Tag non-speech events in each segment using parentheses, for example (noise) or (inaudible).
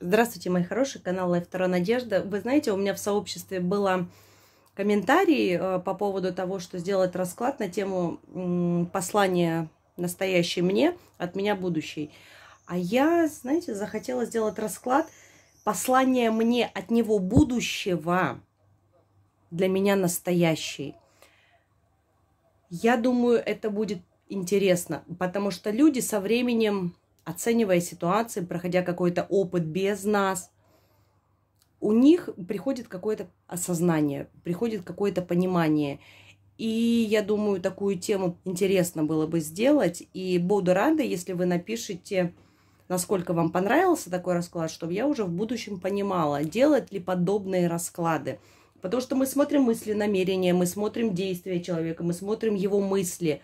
Здравствуйте, мои хорошие, канал Life Вторая Надежда. Вы знаете, у меня в сообществе было комментарий э, по поводу того, что сделать расклад на тему послания настоящей мне, от меня будущей. А я, знаете, захотела сделать расклад послание мне от него будущего для меня настоящий. Я думаю, это будет интересно, потому что люди со временем оценивая ситуации, проходя какой-то опыт без нас, у них приходит какое-то осознание, приходит какое-то понимание. И я думаю, такую тему интересно было бы сделать. И буду рада, если вы напишите, насколько вам понравился такой расклад, чтобы я уже в будущем понимала, делать ли подобные расклады. Потому что мы смотрим мысли, намерения, мы смотрим действия человека, мы смотрим его мысли.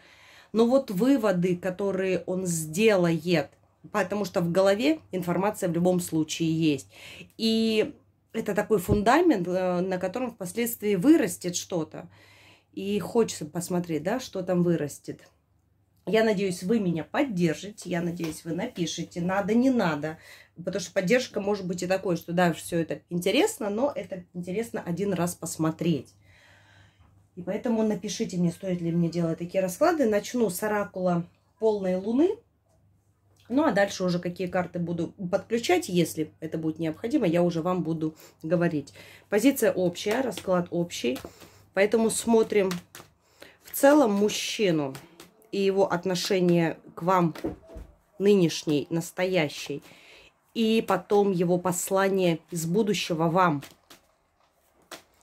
Но вот выводы, которые он сделает – потому что в голове информация в любом случае есть. И это такой фундамент, э, на котором впоследствии вырастет что-то. И хочется посмотреть, да, что там вырастет. Я надеюсь, вы меня поддержите, я надеюсь, вы напишите, надо, не надо. Потому что поддержка может быть и такой, что да, все это интересно, но это интересно один раз посмотреть. И поэтому напишите мне, стоит ли мне делать такие расклады. Начну с оракула полной луны. Ну, а дальше уже какие карты буду подключать, если это будет необходимо, я уже вам буду говорить. Позиция общая, расклад общий. Поэтому смотрим в целом мужчину и его отношение к вам нынешний, настоящий. И потом его послание из будущего вам.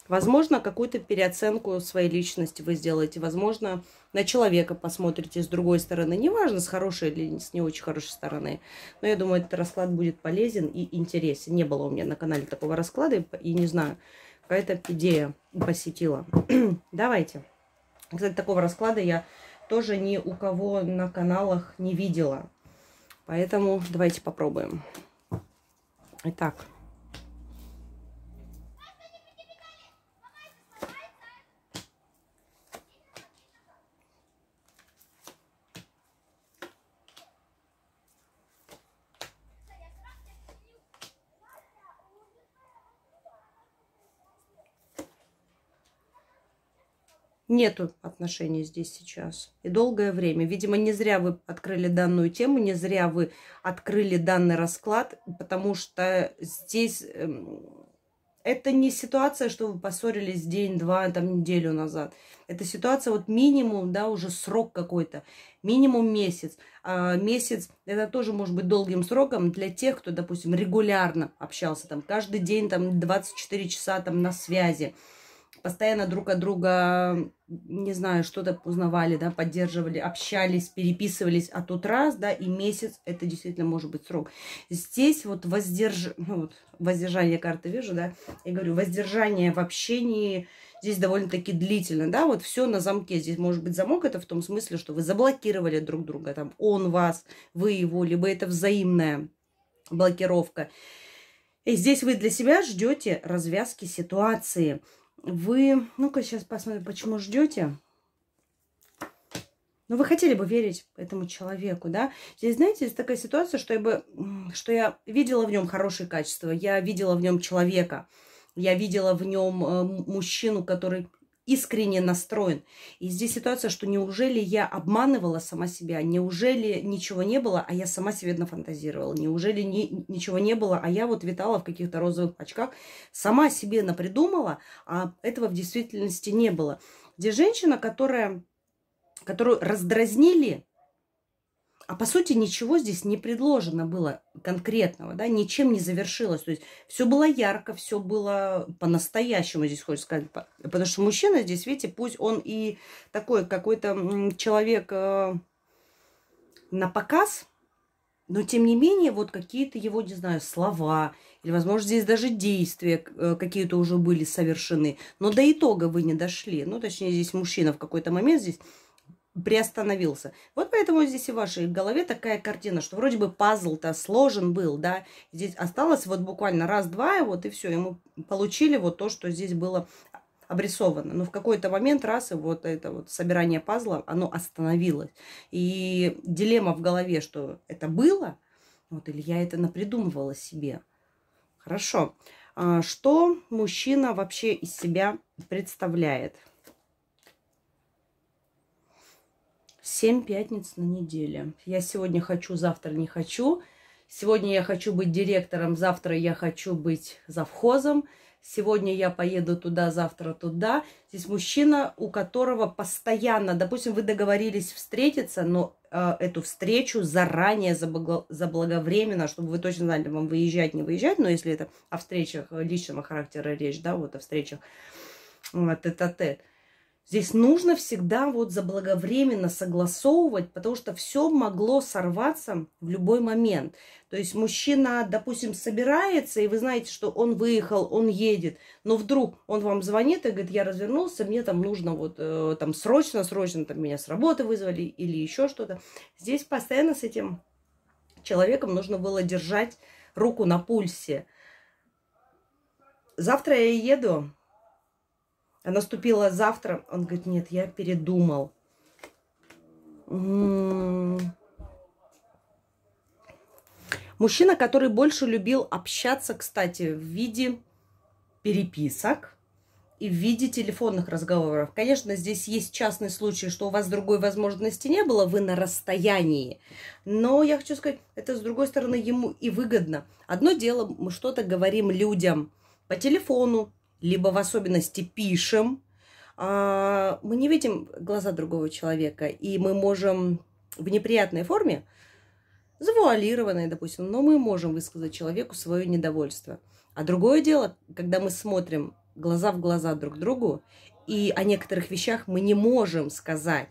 Возможно, какую-то переоценку своей личности вы сделаете. Возможно, на человека посмотрите с другой стороны, неважно, с хорошей или с не очень хорошей стороны. Но я думаю, этот расклад будет полезен и интересен. Не было у меня на канале такого расклада, и не знаю, какая-то идея посетила. (clears throat) Давайте. Кстати, такого расклада я тоже ни у кого на каналах не видела. Поэтому давайте попробуем. Итак, нету отношений здесь сейчас. И долгое время. Видимо, не зря вы открыли данную тему, не зря вы открыли данный расклад, потому что здесь эм, это не ситуация, что вы поссорились день-два, там, неделю назад. Это ситуация вот минимум, да, уже срок какой-то. Минимум месяц. А, месяц, это тоже может быть долгим сроком для тех, кто, допустим, регулярно общался, там, каждый день, там, 24 часа, там, на связи постоянно друг от друга, не знаю, что-то узнавали, да, поддерживали, общались, переписывались, а тут раз, да, и месяц, это действительно может быть срок. Здесь вот, воздерж... ну, вот воздержание карты вижу, да, я говорю, воздержание в общении здесь довольно-таки длительно, да, вот все на замке, здесь может быть замок, это в том смысле, что вы заблокировали друг друга, там, он вас, вы его, либо это взаимная блокировка. И здесь вы для себя ждете развязки ситуации вы, ну-ка сейчас посмотрим, почему ждете. Но ну, вы хотели бы верить этому человеку, да? Здесь, знаете, есть такая ситуация, что я, бы, что я видела в нем хорошие качества, я видела в нем человека, я видела в нем э, мужчину, который искренне настроен. И здесь ситуация, что неужели я обманывала сама себя, неужели ничего не было, а я сама себе нафантазировала, неужели не, ничего не было, а я вот витала в каких-то розовых очках, сама себе напридумала, а этого в действительности не было. Где женщина, которая, которую раздразнили а по сути ничего здесь не предложено было конкретного, да, ничем не завершилось. То есть все было ярко, все было по-настоящему, здесь хочется сказать. Потому что мужчина здесь, видите, пусть он и такой какой-то человек э, на показ, но тем не менее вот какие-то его, не знаю, слова, или, возможно, здесь даже действия э, какие-то уже были совершены. Но до итога вы не дошли. Ну, точнее, здесь мужчина в какой-то момент здесь приостановился. Вот поэтому здесь и в вашей голове такая картина, что вроде бы пазл-то сложен был, да, здесь осталось вот буквально раз-два, и вот и все, и мы получили вот то, что здесь было обрисовано. Но в какой-то момент раз, и вот это вот собирание пазла, оно остановилось. И дилемма в голове, что это было, вот, или я это напридумывала себе. Хорошо. А что мужчина вообще из себя представляет? 7 пятниц на неделе. Я сегодня хочу, завтра не хочу. Сегодня я хочу быть директором, завтра я хочу быть завхозом. Сегодня я поеду туда, завтра туда. Здесь мужчина, у которого постоянно, допустим, вы договорились встретиться, но э, эту встречу заранее, заблаговременно, чтобы вы точно знали, вам выезжать, не выезжать, но если это о встречах личного характера речь, да, вот о встречах тет-а-тет. -тет. -а тет тет тет Здесь нужно всегда вот заблаговременно согласовывать, потому что все могло сорваться в любой момент. То есть мужчина, допустим, собирается, и вы знаете, что он выехал, он едет, но вдруг он вам звонит и говорит, я развернулся, мне там нужно вот э, там срочно, срочно там меня с работы вызвали или еще что-то. Здесь постоянно с этим человеком нужно было держать руку на пульсе. Завтра я еду, а наступило завтра. Он говорит, нет, я передумал. М-м-м. Мужчина, который больше любил общаться, кстати, в виде переписок и в виде телефонных разговоров. Конечно, здесь есть частный случай, что у вас другой возможности не было, вы на расстоянии. Но я хочу сказать, это, с другой стороны, ему и выгодно. Одно дело, мы что-то говорим людям по телефону, либо в особенности пишем, а, мы не видим глаза другого человека, и мы можем в неприятной форме, завуалированной, допустим, но мы можем высказать человеку свое недовольство. А другое дело, когда мы смотрим глаза в глаза друг другу, и о некоторых вещах мы не можем сказать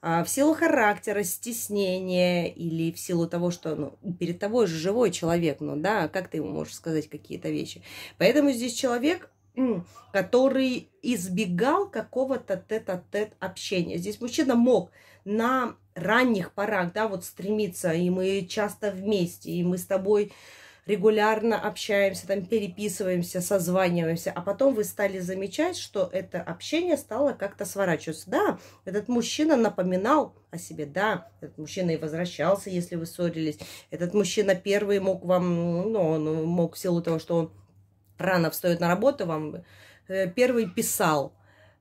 а, в силу характера, стеснения или в силу того, что ну, перед тобой же живой человек, ну да, как ты ему можешь сказать какие-то вещи. Поэтому здесь человек который избегал какого-то тет-а-тет общения. Здесь мужчина мог на ранних порах, да, вот стремиться, и мы часто вместе, и мы с тобой регулярно общаемся, там переписываемся, созваниваемся, а потом вы стали замечать, что это общение стало как-то сворачиваться. Да, этот мужчина напоминал о себе, да, этот мужчина и возвращался, если вы ссорились, этот мужчина первый мог вам, ну, он мог в силу того, что он рано встает на работу, вам э, первый писал,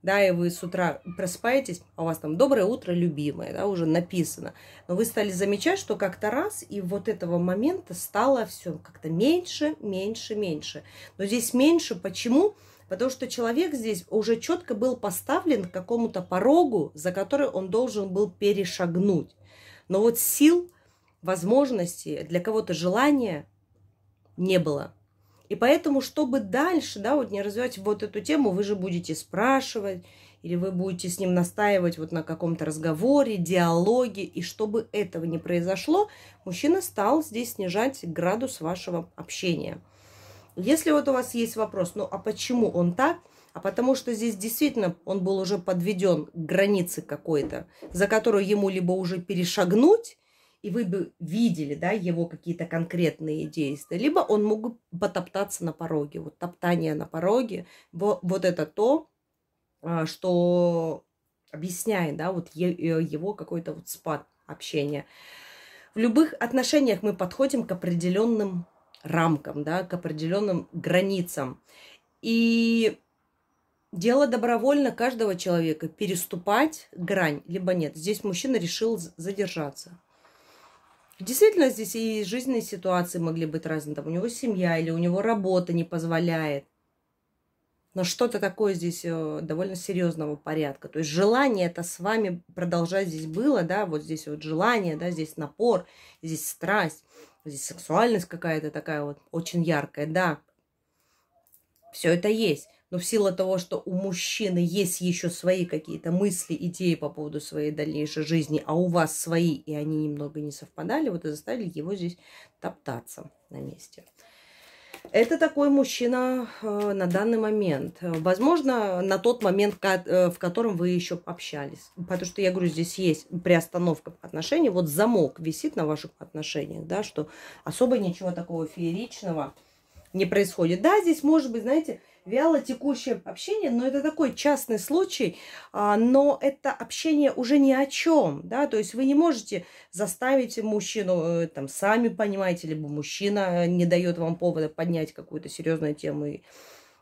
да, и вы с утра просыпаетесь, а у вас там «Доброе утро, любимое», да, уже написано. Но вы стали замечать, что как-то раз, и вот этого момента стало все как-то меньше, меньше, меньше. Но здесь меньше почему? Потому что человек здесь уже четко был поставлен к какому-то порогу, за который он должен был перешагнуть. Но вот сил, возможностей, для кого-то желания не было. И поэтому, чтобы дальше, да, вот не развивать вот эту тему, вы же будете спрашивать, или вы будете с ним настаивать вот на каком-то разговоре, диалоге, и чтобы этого не произошло, мужчина стал здесь снижать градус вашего общения. Если вот у вас есть вопрос, ну а почему он так? А потому что здесь действительно он был уже подведен к границе какой-то, за которую ему либо уже перешагнуть, и вы бы видели, да, его какие-то конкретные действия, либо он мог бы потоптаться на пороге. Вот топтание на пороге, вот, вот это то, а, что объясняет, да, вот э, его какой-то вот спад общения. В любых отношениях мы подходим к определенным рамкам, да, к определенным границам. И дело добровольно каждого человека переступать грань, либо нет. Здесь мужчина решил задержаться Действительно, здесь и жизненные ситуации могли быть разные. Там у него семья или у него работа не позволяет. Но что-то такое здесь э, довольно серьезного порядка. То есть желание это с вами продолжать здесь было, да, вот здесь вот желание, да, здесь напор, здесь страсть, здесь сексуальность какая-то такая вот очень яркая, да. Все это есть но в силу того, что у мужчины есть еще свои какие-то мысли, идеи по поводу своей дальнейшей жизни, а у вас свои, и они немного не совпадали, вот и заставили его здесь топтаться на месте. Это такой мужчина э, на данный момент. Возможно, на тот момент, э, в котором вы еще общались. Потому что, я говорю, здесь есть приостановка отношений. Вот замок висит на ваших отношениях, да, что особо ничего такого фееричного не происходит. Да, здесь может быть, знаете, вяло текущее общение, но это такой частный случай, а, но это общение уже ни о чем, да, то есть вы не можете заставить мужчину, э, там, сами понимаете, либо мужчина э, не дает вам повода поднять какую-то серьезную тему и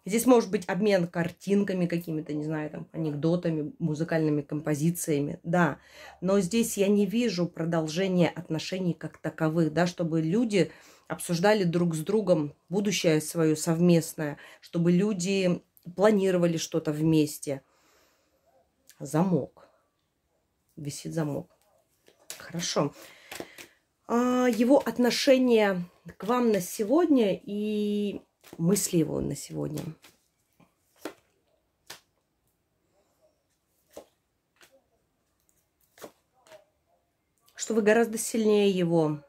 Здесь может быть обмен картинками какими-то, не знаю, там, анекдотами, музыкальными композициями, да. Но здесь я не вижу продолжения отношений как таковых, да, чтобы люди обсуждали друг с другом будущее свое совместное, чтобы люди планировали что-то вместе. Замок. Висит замок. Хорошо. А, его отношение к вам на сегодня и мысли его на сегодня. Что вы гораздо сильнее его,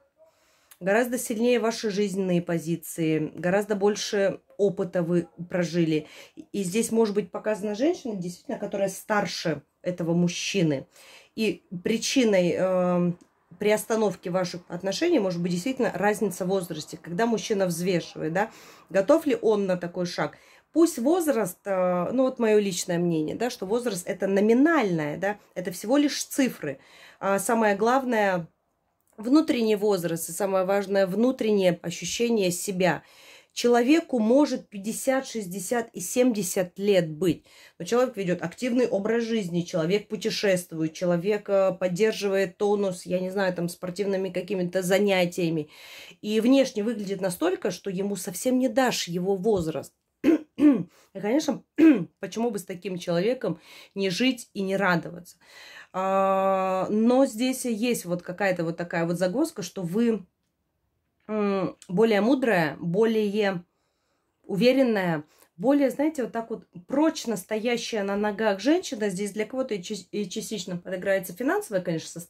гораздо сильнее ваши жизненные позиции, гораздо больше опыта вы прожили. И здесь может быть показана женщина, действительно, которая старше этого мужчины. И причиной э, при остановке ваших отношений может быть действительно разница в возрасте, когда мужчина взвешивает, да, готов ли он на такой шаг. Пусть возраст, э, ну вот мое личное мнение, да, что возраст это номинальное, да, это всего лишь цифры. А самое главное внутренний возраст и самое важное внутреннее ощущение себя – Человеку может 50, 60 и 70 лет быть, но человек ведет активный образ жизни, человек путешествует, человек э, поддерживает тонус, я не знаю, там спортивными какими-то занятиями. И внешне выглядит настолько, что ему совсем не дашь его возраст. И, конечно, (clears throat) почему бы с таким человеком не жить и не радоваться? А, но здесь есть вот какая-то вот такая вот загвоздка, что вы более мудрая, более уверенная, более, знаете, вот так вот прочно стоящая на ногах женщина. Здесь для кого-то и частично подыграется финансовая, конечно,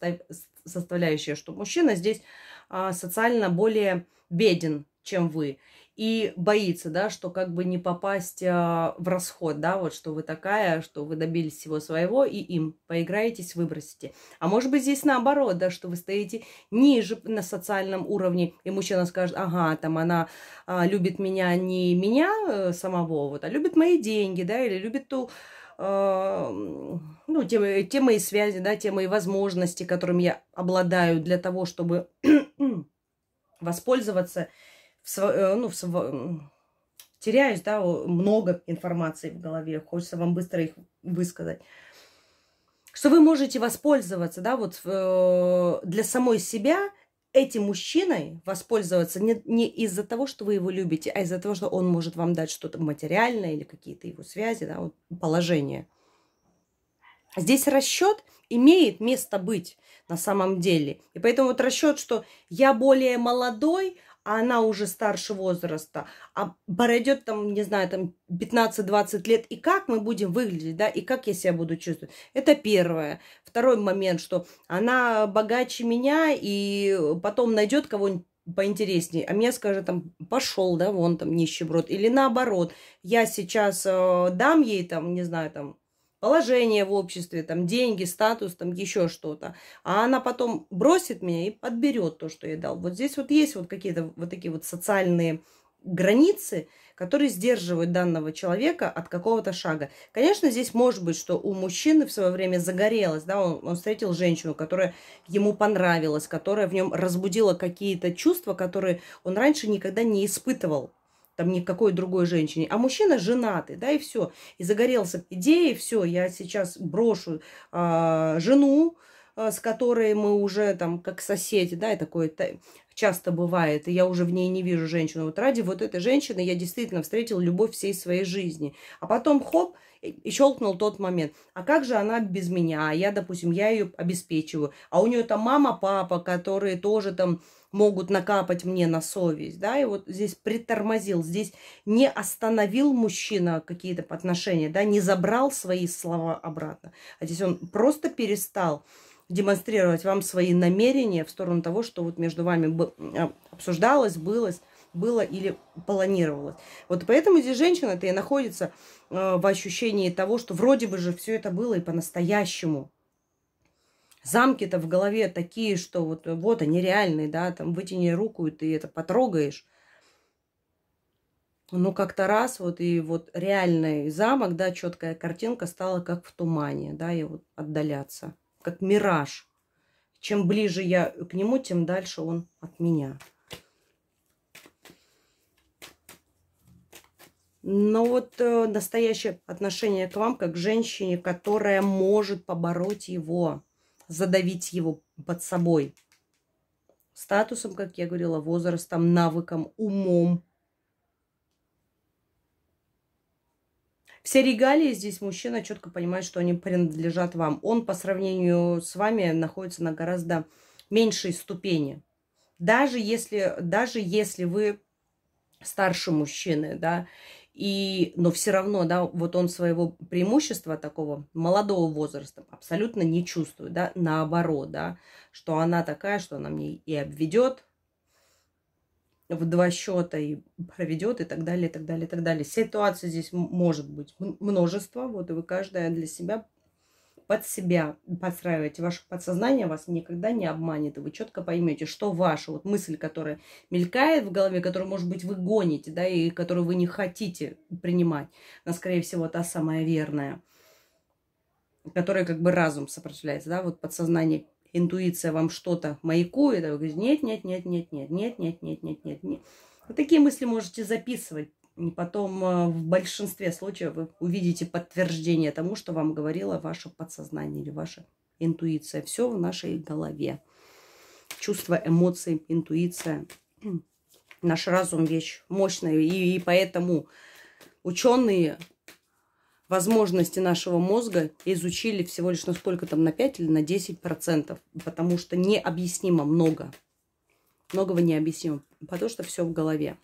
составляющая, что мужчина здесь а, социально более беден, чем вы и боится, да, что как бы не попасть а, в расход, да, вот что вы такая, что вы добились всего своего, и им поиграетесь, выбросите. А может быть здесь наоборот, да, что вы стоите ниже на социальном уровне, и мужчина скажет, ага, там она а, любит меня не меня э, самого, вот, а любит мои деньги, да, или любит ту а, ну, те, те мои связи, да, те мои возможности, которыми я обладаю для того, чтобы (clears throat) воспользоваться в, э, ну, в, теряюсь, да, много информации в голове, хочется вам быстро их высказать. Что вы можете воспользоваться, да, вот э, для самой себя этим мужчиной воспользоваться не, не из-за того, что вы его любите, а из-за того, что он может вам дать что-то материальное или какие-то его связи, да, вот, положение. Здесь расчет имеет место быть на самом деле. И поэтому вот расчет, что я более молодой, а она уже старше возраста, а пройдет там, не знаю, там 15-20 лет, и как мы будем выглядеть, да, и как я себя буду чувствовать. Это первое. Второй момент, что она богаче меня, и потом найдет кого-нибудь поинтереснее, а мне скажет там, пошел, да, вон там нищеброд, или наоборот, я сейчас э, дам ей там, не знаю, там, положение в обществе, там деньги, статус, там еще что-то. А она потом бросит меня и подберет то, что я дал. Вот здесь вот есть вот какие-то вот такие вот социальные границы, которые сдерживают данного человека от какого-то шага. Конечно, здесь может быть, что у мужчины в свое время загорелось, да, он, он встретил женщину, которая ему понравилась, которая в нем разбудила какие-то чувства, которые он раньше никогда не испытывал там никакой другой женщине. А мужчина женатый, да, и все. И загорелся идеей, все, я сейчас брошу э, жену, э, с которой мы уже там как соседи, да, и такое часто бывает, и я уже в ней не вижу женщину. Вот ради вот этой женщины я действительно встретил любовь всей своей жизни. А потом хоп, и щелкнул тот момент. А как же она без меня? Я, допустим, я ее обеспечиваю. А у нее там мама, папа, которые тоже там могут накапать мне на совесть, да, и вот здесь притормозил, здесь не остановил мужчина какие-то отношения, да, не забрал свои слова обратно, а здесь он просто перестал демонстрировать вам свои намерения в сторону того, что вот между вами а, обсуждалось, былось, было или планировалось. Вот поэтому здесь женщина-то и находится э, в ощущении того, что вроде бы же все это было и по-настоящему. Замки-то в голове такие, что вот, вот они реальные, да, там вытяни руку, и ты это потрогаешь. Ну, как-то раз, вот и вот реальный замок, да, четкая картинка стала как в тумане, да, и вот отдаляться, как мираж. Чем ближе я к нему, тем дальше он от меня. Но вот э, настоящее отношение к вам, как к женщине, которая может побороть его, задавить его под собой. Статусом, как я говорила, возрастом, навыком, умом. Все регалии здесь мужчина четко понимает, что они принадлежат вам. Он по сравнению с вами находится на гораздо меньшей ступени. Даже если, даже если вы старше мужчины, да, и, но все равно, да, вот он своего преимущества такого молодого возраста абсолютно не чувствует, да, наоборот, да, что она такая, что она мне и обведет в два счета и проведет и так далее, и так далее, и так далее. Ситуаций здесь может быть множество, вот и вы каждая для себя под себя подстраиваете, ваше подсознание вас никогда не обманет, и вы четко поймете, что ваша вот мысль, которая мелькает в голове, которую, может быть, вы гоните, да, и которую вы не хотите принимать, она, скорее всего, та самая верная, которая как бы разум сопротивляется, да, вот подсознание интуиция вам что-то маякует, а вы говорите, нет, нет, нет, нет, нет, нет, нет, нет, нет, нет, Вот такие мысли можете записывать, и Потом а, в большинстве случаев вы увидите подтверждение тому, что вам говорило ваше подсознание или ваша интуиция. Все в нашей голове. Чувства, эмоции, интуиция. (clears throat) Наш разум вещь мощная. И, и поэтому ученые возможности нашего мозга изучили всего лишь на сколько там, на 5 или на 10 процентов, потому что необъяснимо много. Многого необъяснимо, потому что все в голове.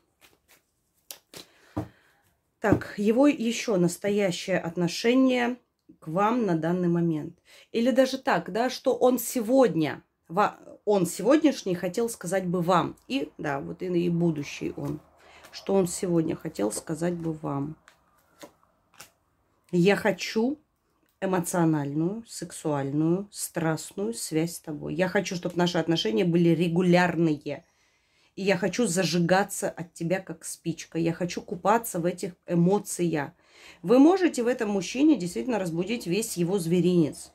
Так, его еще настоящее отношение к вам на данный момент. Или даже так, да, что он сегодня, он сегодняшний хотел сказать бы вам. И, да, вот и, и будущий он. Что он сегодня хотел сказать бы вам. Я хочу эмоциональную, сексуальную, страстную связь с тобой. Я хочу, чтобы наши отношения были регулярные. И я хочу зажигаться от тебя, как спичка. Я хочу купаться в этих эмоциях. Вы можете в этом мужчине действительно разбудить весь его зверинец.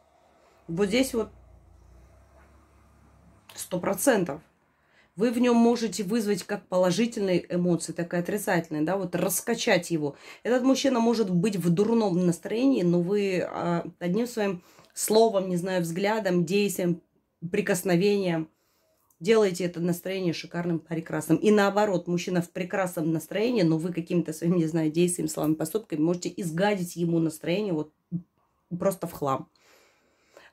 Вот здесь вот сто процентов. Вы в нем можете вызвать как положительные эмоции, так и отрицательные, да, вот раскачать его. Этот мужчина может быть в дурном настроении, но вы а, одним своим словом, не знаю, взглядом, действием, прикосновением делаете это настроение шикарным, прекрасным. И наоборот, мужчина в прекрасном настроении, но вы какими-то своими, не знаю, действиями, словами, поступками можете изгадить ему настроение вот просто в хлам.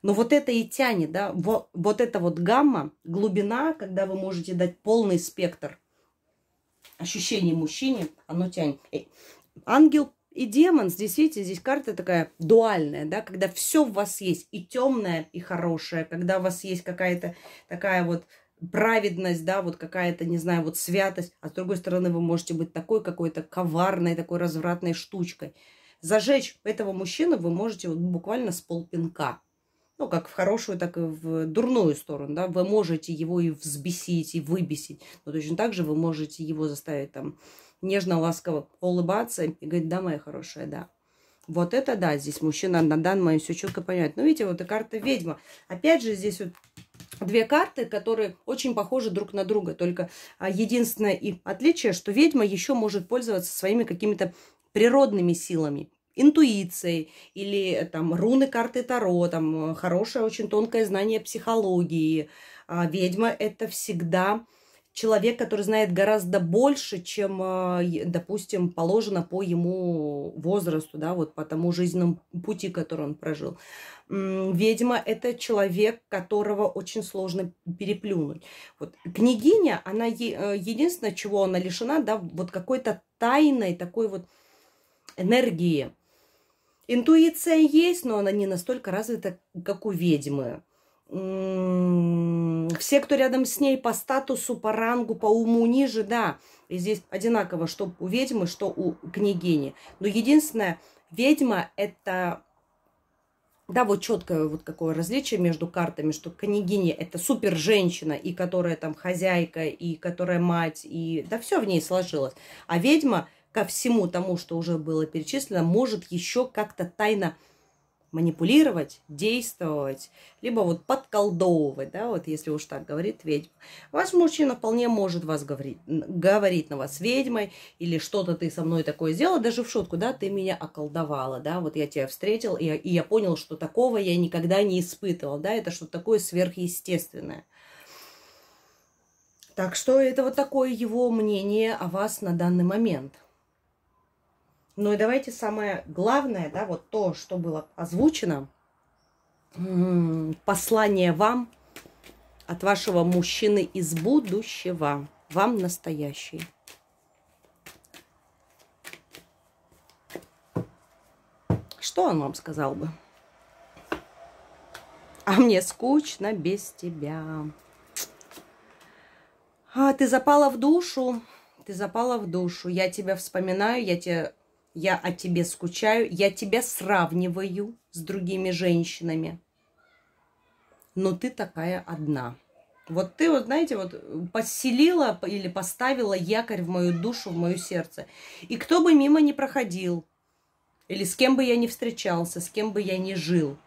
Но вот это и тянет, да, вот, вот эта вот гамма, глубина, когда вы можете дать полный спектр ощущений мужчине, оно тянет. Эй, ангел и демон, здесь, видите, здесь карта такая дуальная, да, когда все у вас есть, и темное, и хорошее, когда у вас есть какая-то такая вот праведность, да, вот какая-то, не знаю, вот святость, а с другой стороны вы можете быть такой какой-то коварной, такой развратной штучкой. Зажечь этого мужчину вы можете вот буквально с полпинка. Ну, как в хорошую, так и в дурную сторону, да. Вы можете его и взбесить, и выбесить. Но точно так же вы можете его заставить там нежно, ласково улыбаться и говорить, да, моя хорошая, да. Вот это да, здесь мужчина на данный момент все четко понимает. Но ну, видите, вот и карта ведьма. Опять же, здесь вот две карты, которые очень похожи друг на друга. Только а, единственное и отличие, что ведьма еще может пользоваться своими какими-то природными силами интуицией или там руны карты Таро, там э, хорошее очень тонкое знание психологии. А ведьма – это всегда человек, который знает гораздо больше, чем, а, допустим, положено по ему возрасту, да, вот по тому жизненному пути, который он прожил ведьма – это человек, которого очень сложно переплюнуть. Вот. Княгиня, она е- э, единственное, чего она лишена, да, вот какой-то тайной такой вот энергии. Интуиция есть, но она не настолько развита, как у ведьмы. Все, кто рядом с ней по статусу, по рангу, по уму ниже, да, и здесь одинаково, что у ведьмы, что у княгини. Но единственное, ведьма – это да, вот четкое вот какое различие между картами, что княгиня это супер женщина, и которая там хозяйка, и которая мать, и да все в ней сложилось. А ведьма ко всему тому, что уже было перечислено, может еще как-то тайно манипулировать, действовать, либо вот подколдовывать, да, вот если уж так говорит ведьма. Ваш мужчина вполне может вас говорить, говорить на вас ведьмой, или что-то ты со мной такое сделала, даже в шутку, да, ты меня околдовала, да, вот я тебя встретил, и, и я понял, что такого я никогда не испытывал, да, это что-то такое сверхъестественное. Так что это вот такое его мнение о вас на данный момент. Ну и давайте самое главное, да, вот то, что было озвучено, м-м, послание вам от вашего мужчины из будущего, вам настоящий. Что он вам сказал бы? А мне скучно без тебя. А, ты запала в душу, ты запала в душу. Я тебя вспоминаю, я тебя я о тебе скучаю, я тебя сравниваю с другими женщинами. Но ты такая одна. Вот ты, вот знаете, вот поселила или поставила якорь в мою душу, в мое сердце. И кто бы мимо не проходил, или с кем бы я не встречался, с кем бы я не жил,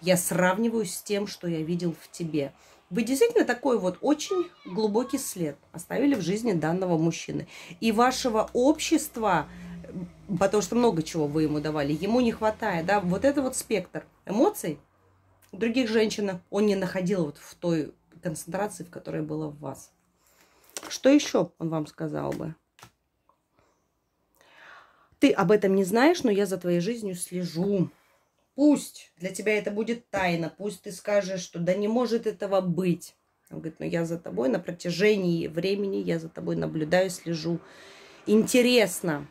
я сравниваю с тем, что я видел в тебе. Вы действительно такой вот очень глубокий след оставили в жизни данного мужчины. И вашего общества, потому что много чего вы ему давали, ему не хватает, да, вот это вот спектр эмоций других женщин он не находил вот в той концентрации, в которой было в вас. Что еще он вам сказал бы? Ты об этом не знаешь, но я за твоей жизнью слежу. Пусть для тебя это будет тайна, пусть ты скажешь, что да не может этого быть. Он говорит, но я за тобой на протяжении времени, я за тобой наблюдаю, слежу. Интересно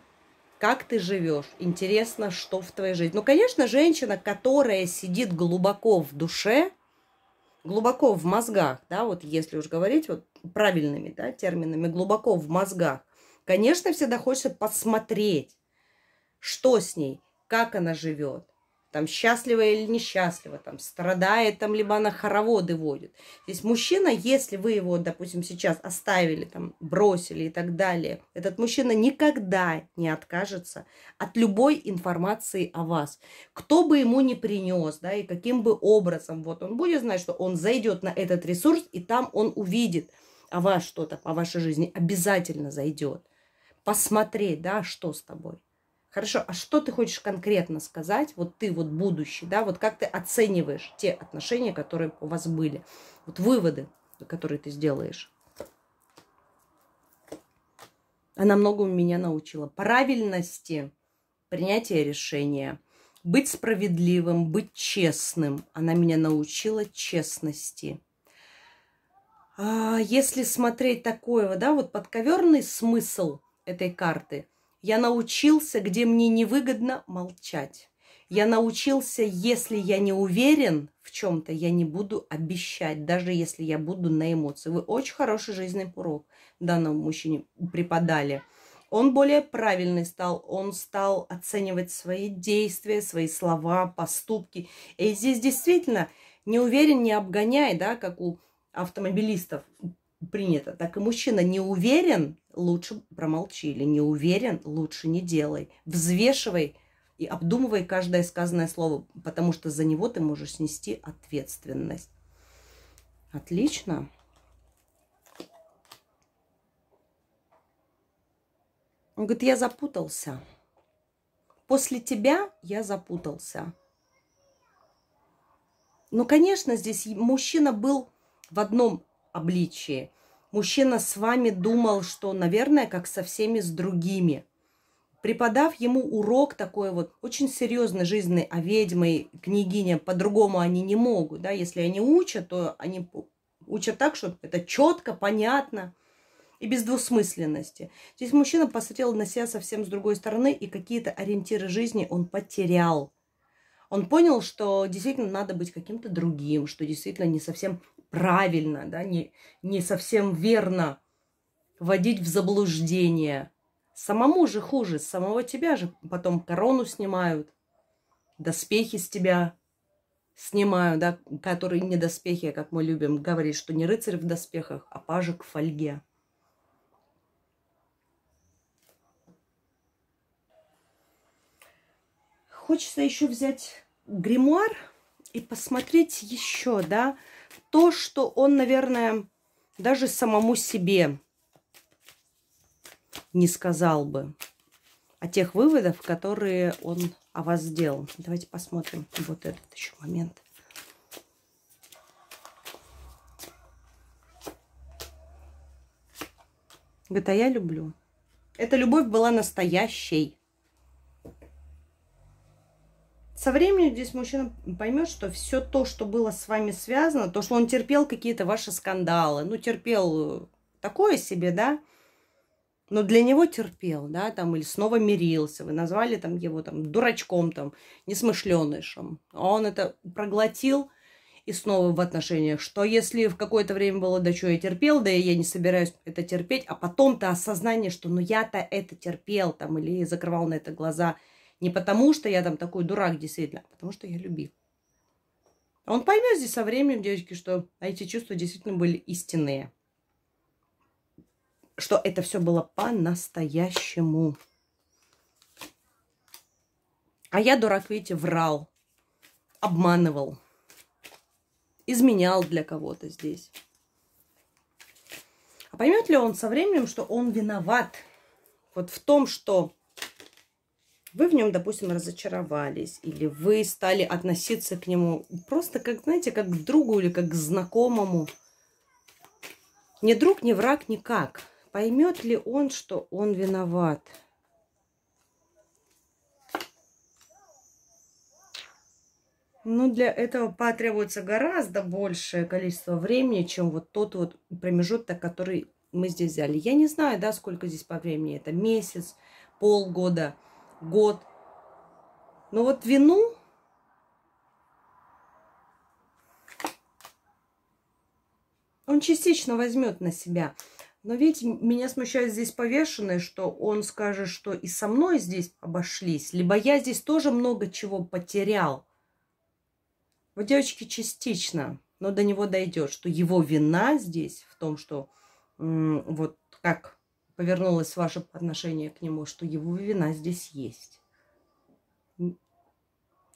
как ты живешь, интересно, что в твоей жизни. Ну, конечно, женщина, которая сидит глубоко в душе, глубоко в мозгах, да, вот если уж говорить вот правильными да, терминами, глубоко в мозгах, конечно, всегда хочется посмотреть, что с ней, как она живет, там счастлива или несчастлива, там страдает, там либо она хороводы водит. Здесь мужчина, если вы его, допустим, сейчас оставили, там бросили и так далее, этот мужчина никогда не откажется от любой информации о вас. Кто бы ему ни принес, да, и каким бы образом, вот он будет знать, что он зайдет на этот ресурс, и там он увидит о а вас что-то, о вашей жизни, обязательно зайдет посмотреть, да, что с тобой. Хорошо, а что ты хочешь конкретно сказать? Вот ты вот будущий, да, вот как ты оцениваешь те отношения, которые у вас были? Вот выводы, которые ты сделаешь. Она многому меня научила. Правильности принятия решения, быть справедливым, быть честным. Она меня научила честности. А если смотреть такой, да, вот подковерный смысл этой карты – я научился, где мне невыгодно, молчать. Я научился, если я не уверен в чем-то, я не буду обещать, даже если я буду на эмоции. Вы очень хороший жизненный урок данному мужчине преподали. Он более правильный стал, он стал оценивать свои действия, свои слова, поступки. И здесь действительно не уверен, не обгоняй, да, как у автомобилистов принято. Так и мужчина не уверен, лучше промолчи. Или не уверен, лучше не делай. Взвешивай и обдумывай каждое сказанное слово, потому что за него ты можешь снести ответственность. Отлично. Он говорит, я запутался. После тебя я запутался. Ну, конечно, здесь мужчина был в одном обличии. Мужчина с вами думал, что, наверное, как со всеми с другими. Преподав ему урок такой вот очень серьезный жизненный А ведьме княгиня по-другому они не могут. Да? Если они учат, то они учат так, что это четко, понятно и без двусмысленности. Здесь мужчина посмотрел на себя совсем с другой стороны, и какие-то ориентиры жизни он потерял. Он понял, что действительно надо быть каким-то другим, что действительно не совсем правильно, да, не, не совсем верно вводить в заблуждение. Самому же хуже, с самого тебя же потом корону снимают, доспехи с тебя снимают, да, которые не доспехи, а, как мы любим говорить, что не рыцарь в доспехах, а пажик в фольге. Хочется еще взять гримуар и посмотреть еще, да, то, что он, наверное, даже самому себе не сказал бы о тех выводах, которые он о вас сделал. Давайте посмотрим вот этот еще момент. Говорит, а я люблю. Эта любовь была настоящей. Со временем здесь мужчина поймет, что все то, что было с вами связано, то, что он терпел какие-то ваши скандалы, ну, терпел э, такое себе, да, но для него терпел, да, там, или снова мирился, вы назвали там его там дурачком, там, несмышленышем, а он это проглотил и снова в отношениях, что если в какое-то время было, да что я терпел, да я не собираюсь это терпеть, а потом-то осознание, что ну я-то это терпел, там, или закрывал на это глаза – не потому, что я там такой дурак действительно, а потому что я любил. Он поймет здесь со временем, девочки, что эти чувства действительно были истинные. Что это все было по-настоящему. А я, дурак, видите, врал, обманывал, изменял для кого-то здесь. А поймет ли он со временем, что он виноват вот в том, что вы в нем, допустим, разочаровались, или вы стали относиться к нему просто как, знаете, как к другу или как к знакомому. Ни друг, ни враг, никак. Поймет ли он, что он виноват? Ну, для этого потребуется гораздо большее количество времени, чем вот тот вот промежуток, который мы здесь взяли. Я не знаю, да, сколько здесь по времени. Это месяц, полгода – год. Но вот вину он частично возьмет на себя. Но видите, меня смущает здесь повешенное, что он скажет, что и со мной здесь обошлись, либо я здесь тоже много чего потерял. Вот девочки частично, но до него дойдет, что его вина здесь в том, что вот как повернулось ваше отношение к нему, что его вина здесь есть.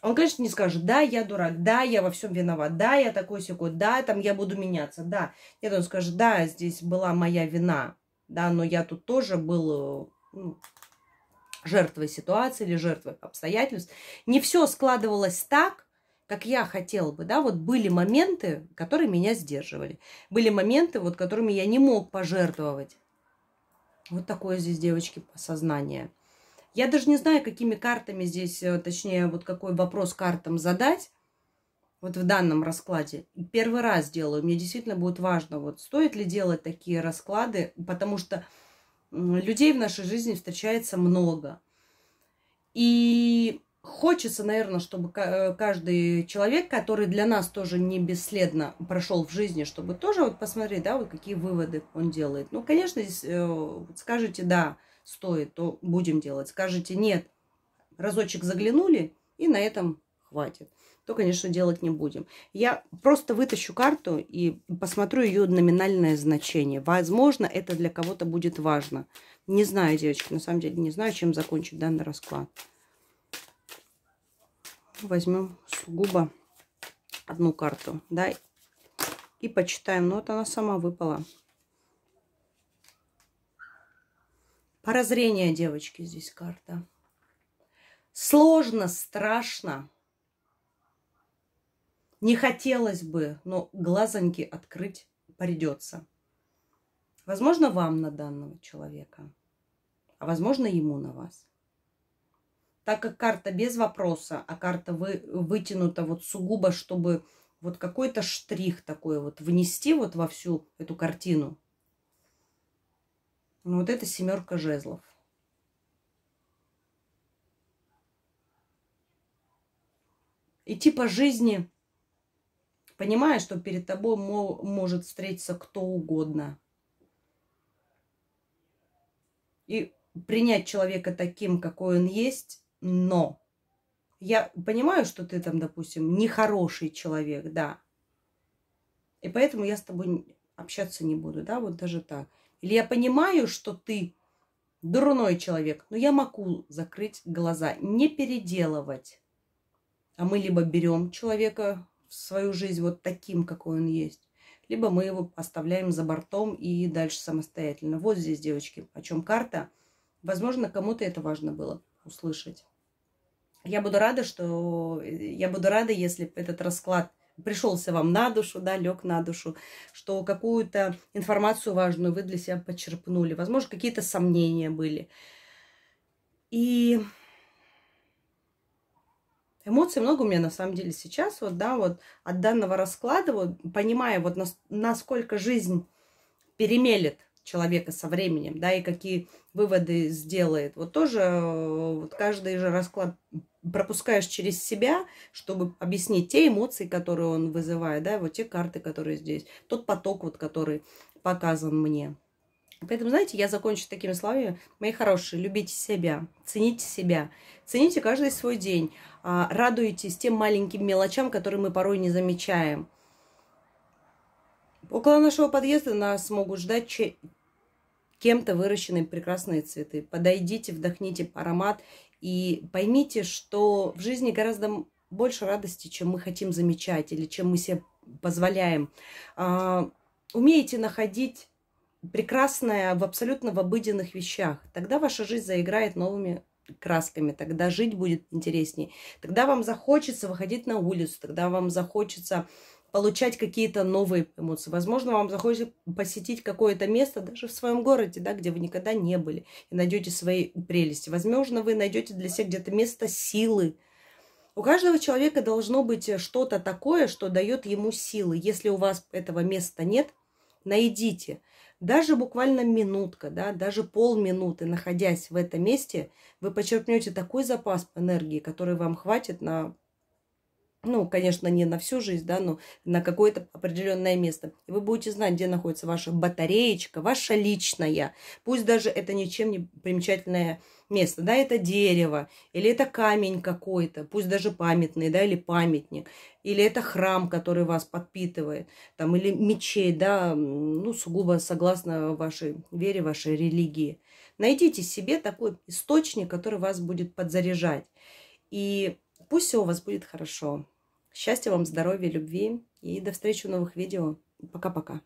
Он, конечно, не скажет, да, я дурак, да, я во всем виноват, да, я такой секунд, да, там я буду меняться, да. Нет, он скажет, да, здесь была моя вина, да, но я тут тоже был э, ну, жертвой ситуации или жертвой обстоятельств. Не все складывалось так, как я хотел бы, да, вот были моменты, которые меня сдерживали. Были моменты, вот которыми я не мог пожертвовать вот такое здесь, девочки, сознание. Я даже не знаю, какими картами здесь, э, точнее, вот какой вопрос картам задать. Вот в данном раскладе. Первый раз делаю. Мне действительно будет важно, вот стоит ли делать такие расклады, потому что людей в нашей жизни встречается много. И Хочется, наверное, чтобы э, каждый человек, который для нас тоже не бесследно прошел в жизни, чтобы тоже вот посмотреть, да, вот какие выводы он делает. Ну, конечно, э, скажите, «да», стоит, то будем делать. Скажите, «нет», разочек заглянули, и на этом хватит то, конечно, делать не будем. Я просто вытащу карту и посмотрю ее номинальное значение. Возможно, это для кого-то будет важно. Не знаю, девочки, на самом деле не знаю, чем закончить данный расклад возьмем сугубо одну карту, да, и почитаем. Ну, вот она сама выпала. Поразрение, девочки, здесь карта. Сложно, страшно. Не хотелось бы, но глазоньки открыть придется. Возможно, вам на данного человека, а возможно, ему на вас так как карта без вопроса, а карта вы, вытянута вот сугубо, чтобы вот какой-то штрих такой вот внести вот во всю эту картину. Ну, вот это семерка жезлов. Идти типа по жизни, понимая, что перед тобой мо может встретиться кто угодно. И принять человека таким, какой он есть, но. Я понимаю, что ты там, допустим, нехороший человек, да. И поэтому я с тобой общаться не буду, да, вот даже так. Или я понимаю, что ты дурной человек, но я могу закрыть глаза, не переделывать. А мы либо берем человека в свою жизнь вот таким, какой он есть, либо мы его оставляем за бортом и дальше самостоятельно. Вот здесь, девочки, о чем карта. Возможно, кому-то это важно было услышать я буду рада, что э, я буду рада, если этот расклад пришелся вам на душу, да, лег на душу, что какую-то информацию важную вы для себя почерпнули. Возможно, какие-то сомнения были. И эмоций много у меня на самом деле сейчас, вот, да, вот от данного расклада, вот, понимая, вот, нас, насколько жизнь перемелет человека со временем, да, и какие выводы сделает. Вот тоже э, вот каждый же расклад пропускаешь через себя, чтобы объяснить те эмоции, которые он вызывает, да, вот те карты, которые здесь, тот поток, вот, который показан мне. Поэтому, знаете, я закончу такими словами. Мои хорошие, любите себя, цените себя, цените каждый свой день, а, радуйтесь тем маленьким мелочам, которые мы порой не замечаем – Около нашего подъезда нас могут ждать че... кем-то выращенные прекрасные цветы. Подойдите, вдохните аромат и поймите, что в жизни гораздо больше радости, чем мы хотим замечать или чем мы себе позволяем. А, умеете находить прекрасное в абсолютно в обыденных вещах. Тогда ваша жизнь заиграет новыми красками, тогда жить будет интересней. Тогда вам захочется выходить на улицу, тогда вам захочется получать какие-то новые эмоции. Возможно, вам захочется посетить какое-то место даже в своем городе, да, где вы никогда не были, и найдете свои прелести. Возможно, вы найдете для себя где-то место силы. У каждого человека должно быть э, что-то такое, что дает ему силы. Если у вас этого места нет, найдите. Даже буквально минутка, да, даже полминуты, находясь в этом месте, вы почерпнете такой запас энергии, который вам хватит на ну, конечно, не на всю жизнь, да, но на какое-то определенное место. И вы будете знать, где находится ваша батареечка, ваша личная. Пусть даже это ничем не примечательное место, да, это дерево, или это камень какой-то, пусть даже памятный, да, или памятник, или это храм, который вас подпитывает, там, или мечей, да, ну, сугубо согласно вашей вере, вашей религии. Найдите себе такой источник, который вас будет подзаряжать. И Пусть все у вас будет хорошо. Счастья вам, здоровья, любви. И до встречи в новых видео. Пока-пока.